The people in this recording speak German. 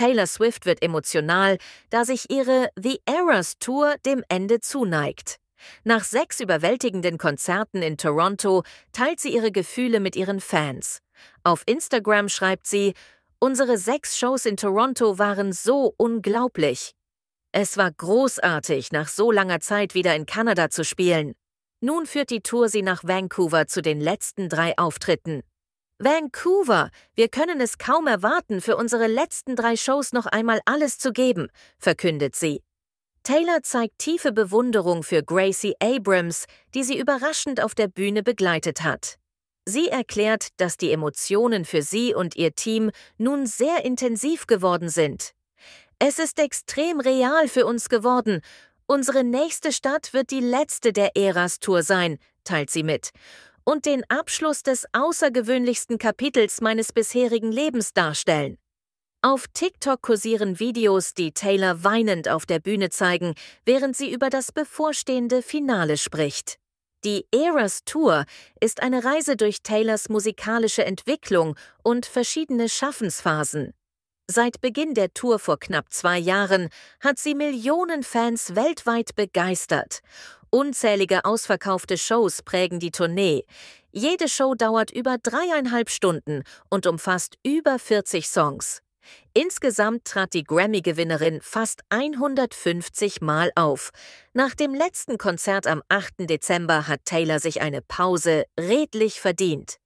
Taylor Swift wird emotional, da sich ihre The Eras Tour dem Ende zuneigt. Nach sechs überwältigenden Konzerten in Toronto teilt sie ihre Gefühle mit ihren Fans. Auf Instagram schreibt sie, Unsere sechs Shows in Toronto waren so unglaublich. Es war großartig, nach so langer Zeit wieder in Kanada zu spielen. Nun führt die Tour sie nach Vancouver zu den letzten drei Auftritten. Vancouver, wir können es kaum erwarten, für unsere letzten drei Shows noch einmal alles zu geben, verkündet sie. Taylor zeigt tiefe Bewunderung für Gracie Abrams, die sie überraschend auf der Bühne begleitet hat. Sie erklärt, dass die Emotionen für sie und ihr Team nun sehr intensiv geworden sind. Es ist extrem real für uns geworden. Unsere nächste Stadt wird die letzte der Eras-Tour sein, teilt sie mit und den Abschluss des außergewöhnlichsten Kapitels meines bisherigen Lebens darstellen. Auf TikTok kursieren Videos, die Taylor weinend auf der Bühne zeigen, während sie über das bevorstehende Finale spricht. Die Eras Tour ist eine Reise durch Taylors musikalische Entwicklung und verschiedene Schaffensphasen. Seit Beginn der Tour vor knapp zwei Jahren hat sie Millionen Fans weltweit begeistert Unzählige ausverkaufte Shows prägen die Tournee. Jede Show dauert über dreieinhalb Stunden und umfasst über 40 Songs. Insgesamt trat die Grammy-Gewinnerin fast 150 Mal auf. Nach dem letzten Konzert am 8. Dezember hat Taylor sich eine Pause redlich verdient.